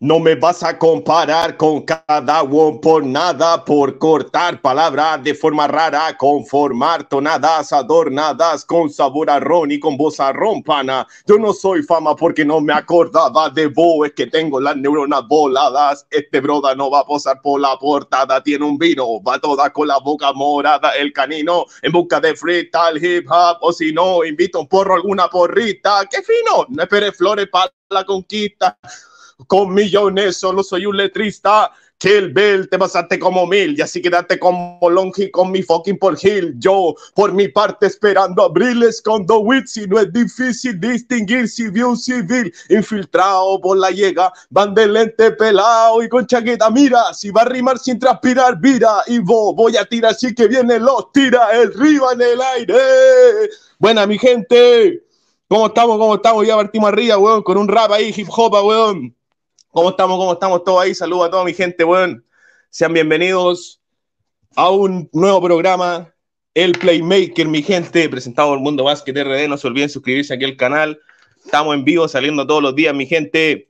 No me vas a comparar con cada one por nada, por cortar palabras de forma rara, conformar tonadas adornadas con sabor a ron y con voz a pana. Yo no soy fama porque no me acordaba de vos, es que tengo las neuronas voladas. Este broda no va a posar por la portada, tiene un vino, va toda con la boca morada, el canino, en busca de freestyle, hip hop, o si no, invito un porro, alguna porrita. ¡Qué fino! No esperes flores para la conquista con millones, solo soy un letrista. Kill Bill, te pasaste como mil y así quédate como y con mi fucking por Hill. Yo, por mi parte, esperando abriles con The Y no es difícil distinguir civil, civil, infiltrado por la llega, van de lente pelado y con chaqueta, mira, si va a rimar sin transpirar, vira, y vos voy a tirar, así que viene los tira, el río en el aire. Buena, mi gente, ¿cómo estamos? ¿Cómo estamos? Ya partimos arriba, weón, con un rap ahí, hip hop, weón. ¿Cómo estamos? ¿Cómo estamos todos ahí? Saludos a toda mi gente, bueno, Sean bienvenidos a un nuevo programa, El Playmaker, mi gente, presentado por Mundo Basket RD. No se olviden suscribirse aquí al canal. Estamos en vivo, saliendo todos los días, mi gente.